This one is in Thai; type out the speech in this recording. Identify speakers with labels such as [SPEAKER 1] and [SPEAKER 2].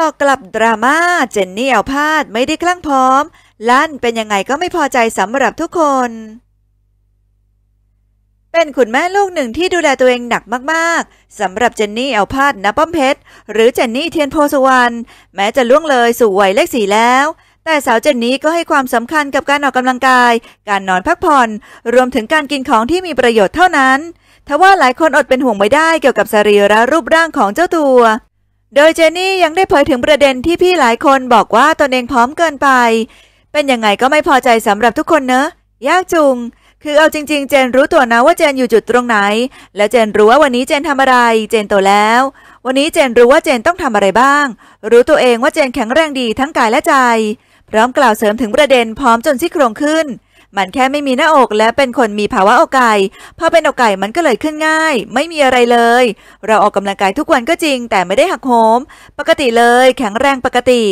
[SPEAKER 1] ่อกลับดราม่าเจนนี่เอาพาดไม่ได้คลั่งพร้อมลั่นเป็นยังไงก็ไม่พอใจสำหรับทุกคน เป็นคุณแม่ลูกหนึ่งที่ดูแลตัวเองหนักมากๆสำหรับเจนนี่เอาพาดนะป้อมเพชรหรือเจนนี่เทียนโพสวรรณแม้จะล่วงเลยสู่วัยเลขสี่แล้ว แต่สาวเจนนี่ก็ให้ความสำคัญกับการออกกำลังกายการนอนพักผ่อน รวมถึงการกินของที่มีประโยชน์เท่านั้นทว่าหลายคนอดเป็นห่วงไม่ได้เกี่ยวกับสรีระรูปร่างของเจ้าตัวโดยเจนนี่ยังได้เผยถึงประเด็นที่พี่หลายคนบอกว่าตนเองพร้อมเกินไป เป็นยังไงก็ไม่พอใจสำหรับทุกคนเนอะยากจุง คือเอาจริงๆ เจนรู้ตัวนะ ว่าเจนอยู่จุดตรงไหน แล้วเจนรู้ว่าวันนี้เจนทำอะไร เจนโตแล้ว วันนี้เจนรู้ว่าเจนต้องทำอะไรบ้าง รู้ตัวเองว่าเจนแข็งแรงดีทั้งกายและใจ พร้อมกล่าวเสริมถึงประเด็นพร้อมจนซี่โครงขึ้นมันแค่ไม่มีหน้าอกและเป็นคนมีภาวะอกไก่พอเป็นอกไก่มันก็เลยขึ้นง่าย ไม่มีอะไรเลย เราออกกำลังกายทุกวันก็จริง แต่ไม่ได้หักโหมปกติเลยแข็งแรงปกติ